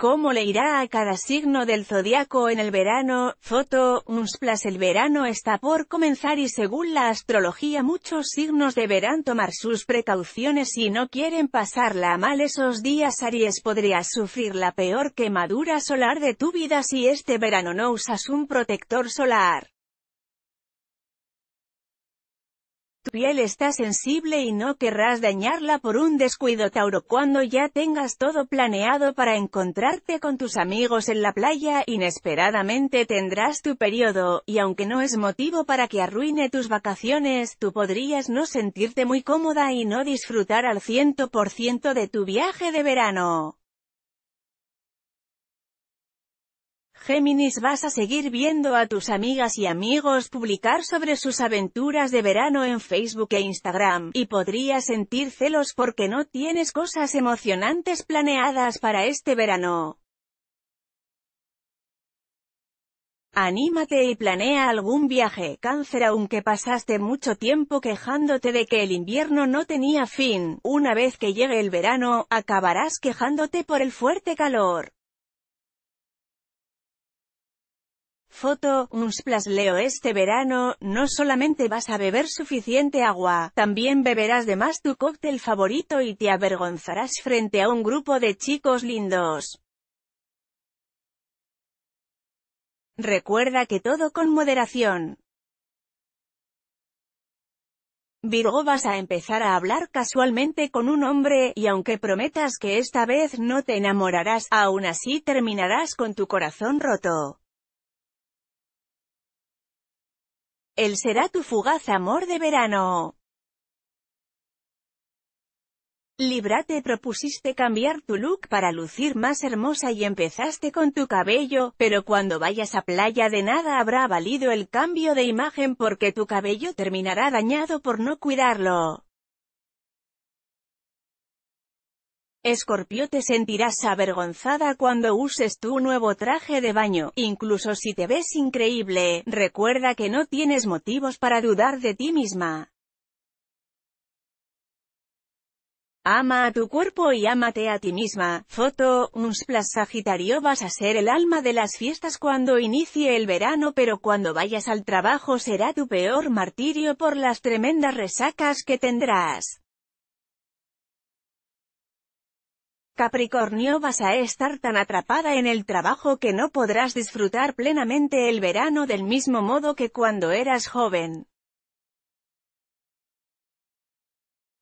¿Cómo le irá a cada signo del zodiaco en el verano? Foto, Unsplas El verano está por comenzar y según la astrología muchos signos deberán tomar sus precauciones si no quieren pasarla mal esos días Aries podría sufrir la peor quemadura solar de tu vida si este verano no usas un protector solar. Tu piel está sensible y no querrás dañarla por un descuido Tauro cuando ya tengas todo planeado para encontrarte con tus amigos en la playa, inesperadamente tendrás tu periodo, y aunque no es motivo para que arruine tus vacaciones, tú podrías no sentirte muy cómoda y no disfrutar al 100% de tu viaje de verano. Géminis vas a seguir viendo a tus amigas y amigos publicar sobre sus aventuras de verano en Facebook e Instagram, y podrías sentir celos porque no tienes cosas emocionantes planeadas para este verano. Anímate y planea algún viaje, cáncer aunque pasaste mucho tiempo quejándote de que el invierno no tenía fin, una vez que llegue el verano, acabarás quejándote por el fuerte calor. Foto, Unsplash Leo Este verano, no solamente vas a beber suficiente agua, también beberás de más tu cóctel favorito y te avergonzarás frente a un grupo de chicos lindos. Recuerda que todo con moderación. Virgo vas a empezar a hablar casualmente con un hombre, y aunque prometas que esta vez no te enamorarás, aún así terminarás con tu corazón roto. él será tu fugaz amor de verano. Librate propusiste cambiar tu look para lucir más hermosa y empezaste con tu cabello, pero cuando vayas a playa de nada habrá valido el cambio de imagen porque tu cabello terminará dañado por no cuidarlo. Escorpio te sentirás avergonzada cuando uses tu nuevo traje de baño, incluso si te ves increíble, recuerda que no tienes motivos para dudar de ti misma. Ama a tu cuerpo y ámate a ti misma. Foto, un sagitario vas a ser el alma de las fiestas cuando inicie el verano pero cuando vayas al trabajo será tu peor martirio por las tremendas resacas que tendrás. Capricornio vas a estar tan atrapada en el trabajo que no podrás disfrutar plenamente el verano del mismo modo que cuando eras joven.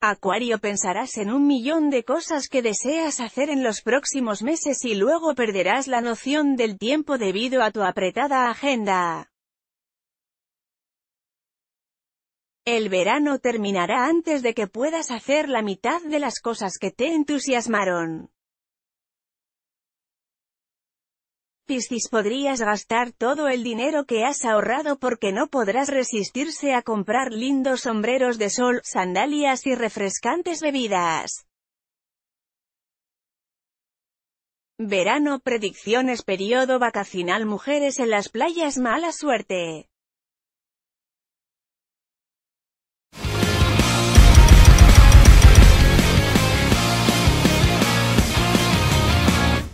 Acuario pensarás en un millón de cosas que deseas hacer en los próximos meses y luego perderás la noción del tiempo debido a tu apretada agenda. El verano terminará antes de que puedas hacer la mitad de las cosas que te entusiasmaron. Piscis podrías gastar todo el dinero que has ahorrado porque no podrás resistirse a comprar lindos sombreros de sol, sandalias y refrescantes bebidas. Verano Predicciones Periodo vacacional Mujeres en las playas Mala suerte